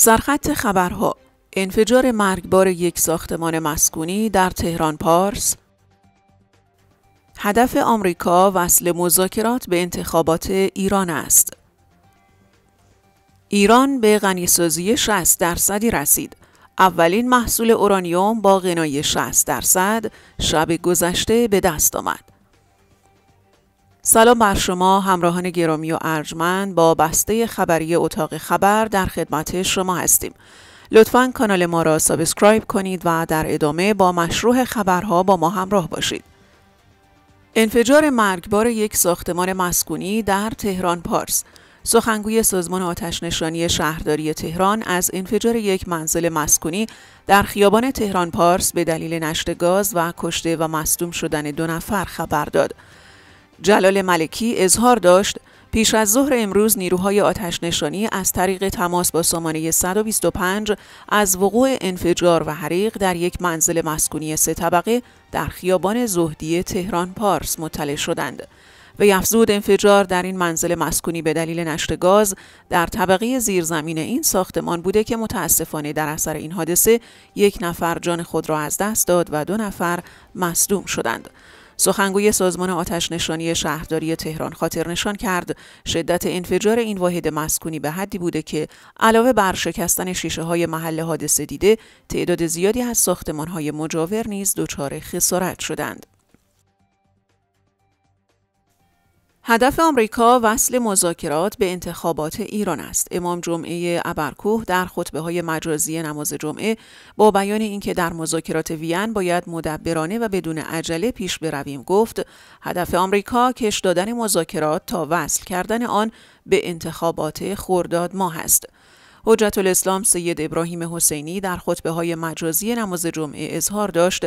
سرخط خبرها انفجار مرگبار یک ساختمان مسکونی در تهران پارس هدف آمریکا وصل مذاکرات به انتخابات ایران است ایران به غنیسازی 60 درصدی رسید اولین محصول اورانیوم با غنای 60 درصد شب گذشته به دست آمد سلام بر شما همراهان گرامی و ارجمند با بسته خبری اتاق خبر در خدمت شما هستیم لطفا کانال ما را سابسکرایب کنید و در ادامه با مشروع خبرها با ما همراه باشید انفجار مرگبار یک ساختمان مسکونی در تهران پارس سخنگوی سازمان آتش نشانی شهرداری تهران از انفجار یک منزل مسکونی در خیابان تهران پارس به دلیل نشت گاز و کشته و مصدوم شدن دو نفر خبر داد جلال ملکی اظهار داشت پیش از ظهر امروز نیروهای آتش نشانی از طریق تماس با سامانه 125 از وقوع انفجار و حریق در یک منزل مسکونی سه طبقه در خیابان زهدی تهران پارس مطلع شدند. و افزود انفجار در این منزل مسکونی به دلیل نشت گاز در طبقه زیرزمین این ساختمان بوده که متاسفانه در اثر این حادثه یک نفر جان خود را از دست داد و دو نفر مصدوم شدند. سخنگوی سازمان آتش نشانی شهرداری تهران خاطر نشان کرد شدت انفجار این واحد مسکونی به حدی بوده که علاوه بر شکستن شیشه های محل حادثه دیده تعداد زیادی از ساختمان های مجاور نیز دچار خسارت شدند. هدف آمریکا وصل مذاکرات به انتخابات ایران است. امام جمعه ابرکوه در خطبه های مجازی نماز جمعه با بیان اینکه در مذاکرات وین باید مدبرانه و بدون عجله پیش برویم گفت هدف آمریکا کش دادن مذاکرات تا وصل کردن آن به انتخابات خرداد ماه است. حجت الاسلام سید ابراهیم حسینی در خطبه های مجازی نماز جمعه اظهار داشت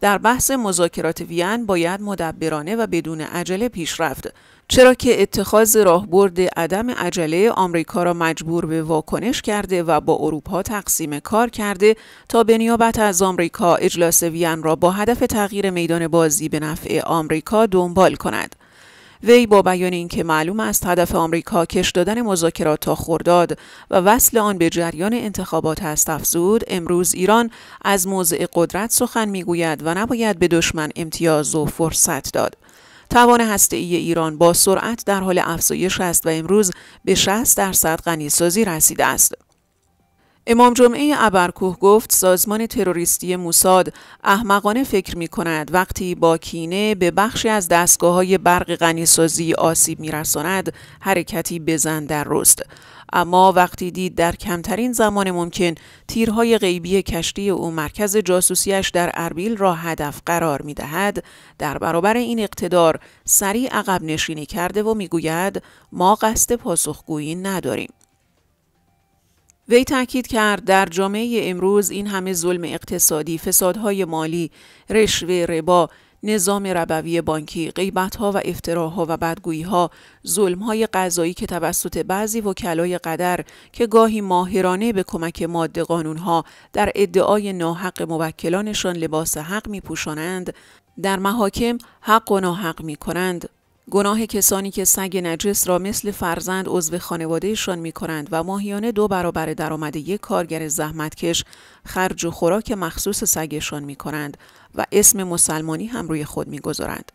در بحث مذاکرات وین باید مدبرانه و بدون عجله پیش رفت چرا که اتخاذ راهبرد عدم عجله آمریکا را مجبور به واکنش کرده و با اروپا تقسیم کار کرده تا به نیابت از آمریکا اجلاس وین را با هدف تغییر میدان بازی به نفع آمریکا دنبال کند وی با بیان اینکه معلوم است هدف آمریکا کش دادن مذاکرات تا خورداد و وصل آن به جریان انتخابات است افزود امروز ایران از موضع قدرت سخن میگوید و نباید به دشمن امتیاز و فرصت داد توان هسته ایران با سرعت در حال افزایش است و امروز به 60 درصد غنیسازی رسیده است امام جمعه ابرکوه گفت سازمان تروریستی موساد احمقانه فکر می کند وقتی با کینه به بخشی از دستگاه های برق غنیسازی آسیب می رساند حرکتی بزن در رست. اما وقتی دید در کمترین زمان ممکن تیرهای غیبی کشتی او مرکز جاسوسیش در اربیل را هدف قرار می دهد، در برابر این اقتدار سریع عقب نشینی کرده و می گوید ما قصد پاسخگویی نداریم. وی تاکید کرد در جامعه امروز این همه ظلم اقتصادی، فسادهای مالی، رشوه ربا، نظام ربوی بانکی، ها و افتراها و بدگوییها، ظلمهای قضایی که توسط بعضی وکلای قدر که گاهی ماهرانه به کمک ماده قانونها در ادعای ناحق موکلانشان لباس حق می پوشانند، در محاکم حق و ناحق می کنند. گناه کسانی که سگ نجس را مثل فرزند عضو خانوادهشان می کنند و ماهیانه دو برابر درآمد یک کارگر زحمتکش خرج و خوراک مخصوص سگشان می کنند و اسم مسلمانی هم روی خود می گذارند.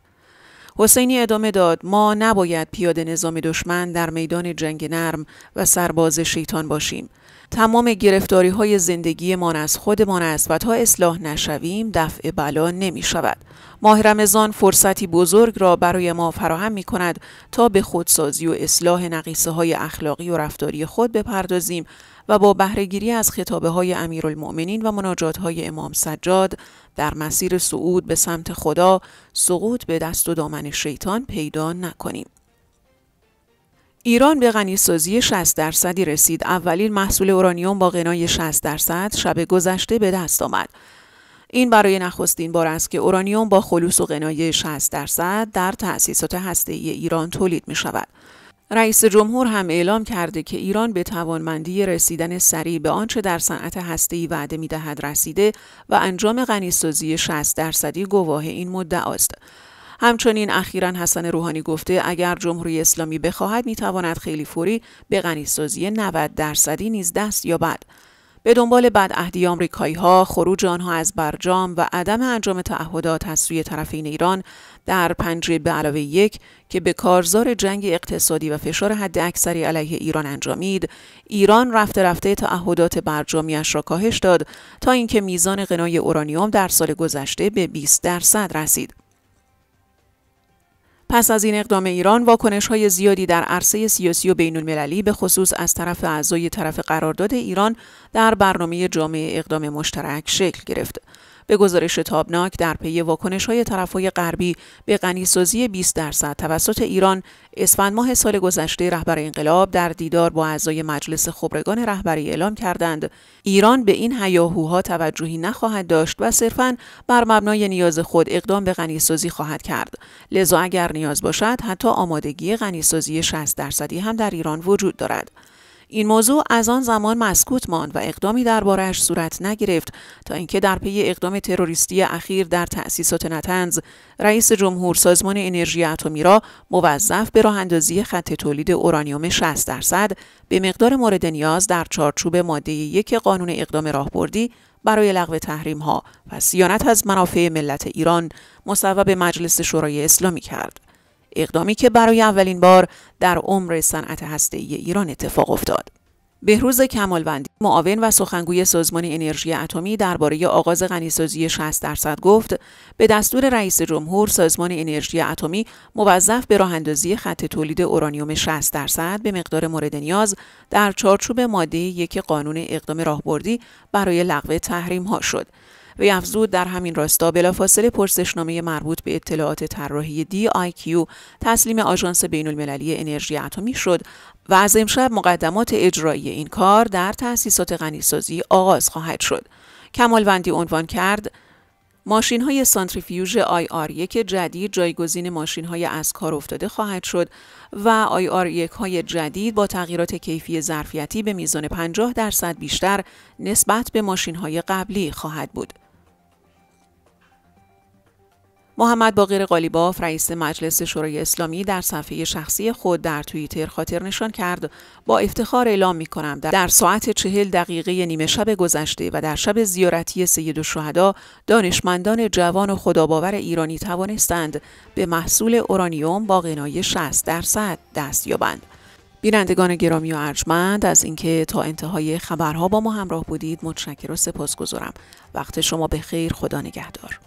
حسینی ادامه داد ما نباید پیاده نظام دشمن در میدان جنگ نرم و سرباز شیطان باشیم تمام گرفتاری های زندگیمان از خودمان است و تا اصلاح نشویم دفع بلا نمی شود ماه رمضان فرصتی بزرگ را برای ما فراهم می کند تا به خودسازی و اصلاح نقیصه های اخلاقی و رفتاری خود بپردازیم و با بهرهگیری از خطابه های امیرالمؤمنین و مناجات های امام سجاد در مسیر صعود به سمت خدا سقوط به دست و دامن شیطان پیدا نکنیم. ایران به غنیسازی 60 درصدی رسید. اولین محصول اورانیوم با غنای 60 درصد شب گذشته به دست آمد. این برای نخستین بار است که اورانیوم با خلوص و غنای 60 درصد در تأسیسات هسته‌ای ایران تولید می شود. رئیس جمهور هم اعلام کرده که ایران به توانمندی رسیدن سریع به آنچه در صنعت ای وعده می دهد رسیده و انجام غنیسازی 60 درصدی گواه این است. همچنین اخیرا حسن روحانی گفته اگر جمهوری اسلامی بخواهد میتواند خیلی فوری به غنیسازی 90 درصدی نیز دست یابد به دنبال بدعهدی آمریکایی ها، خروج آنها از برجام و عدم انجام تعهدات از سوی طرفین ایران در پنجره به علاوه یک که به کارزار جنگ اقتصادی و فشار حد اکثری علیه ایران انجامید، ایران رفته رفته تعهدات برجامیش را کاهش داد تا اینکه میزان غنای اورانیوم در سال گذشته به 20 درصد رسید. پس از این اقدام ایران واکنش های زیادی در عرصه سیاسی و بین المللی به خصوص از طرف اعضای طرف قرارداد ایران در برنامه جامعه اقدام مشترک شکل گرفت. به گزارش تابناک در پی واکنش های طرفهای غربی به غنیسازی 20 درصد توسط ایران اسفند ماه سال گذشته رهبر انقلاب در دیدار با اعضای مجلس خبرگان رهبری اعلام کردند ایران به این هیاهوها توجهی نخواهد داشت و صرفا بر مبنای نیاز خود اقدام به غنیسازی خواهد کرد لذا اگر نیاز باشد حتی آمادگی غنیسازی 60 درصدی هم در ایران وجود دارد این موضوع از آن زمان مسکوت ماند و اقدامی دربارهش صورت نگرفت تا اینکه در پی اقدام تروریستی اخیر در تأسیسات نتنز رئیس جمهور سازمان انرژی اتمی را موظف به راه اندازی خط تولید اورانیوم 60 درصد به مقدار مورد نیاز در چارچوب ماده یک قانون اقدام راهبردی برای لغو تحریم ها و سیانت از منافع ملت ایران مصوب مجلس شورای اسلامی کرد. اقدامی که برای اولین بار در عمر صنعت هسته‌ای ایران اتفاق افتاد. بهروز کمالوندی معاون و سخنگوی سازمان انرژی اتمی درباره آغاز غنیسازی 60 درصد گفت به دستور رئیس جمهور سازمان انرژی اتمی موظف به اندازی خط تولید اورانیوم 60 درصد به مقدار مورد نیاز در چارچوب ماده یک قانون اقدام راهبردی برای لغو تحریم ها شد وی افزود در همین راستا بلافاصله پرسشنامه مربوط به اطلاعات طراحی دی آی تسلیم آژانس بین المللی انرژی اتمی شد و از امشب مقدمات اجرایی این کار در تأسیسات غنیسازی آغاز خواهد شد. کمالوندی عنوان کرد ماشین های سانتریفیوژ آی آر یک جدید جایگزین ماشین های از کار افتاده خواهد شد و آی آر یک های جدید با تغییرات کیفی ظرفیتی به میزان 50 درصد بیشتر نسبت به ماشین های قبلی خواهد بود. محمد باقر قالیباف رئیس مجلس شورای اسلامی در صفحه شخصی خود در توییتر خاطر نشان کرد با افتخار اعلام می کنم در ساعت چهل دقیقه نیمه شب گذشته و در شب زیارتی سید الشهدا دانشمندان جوان و خداباور ایرانی توانستند به محصول اورانیوم با غنای 60 درصد دست یابند بینندگان گرامی و ارجمند از اینکه تا انتهای خبرها با ما همراه بودید متشکر و سپاسگزارم وقت شما به خیر خدا نگهدار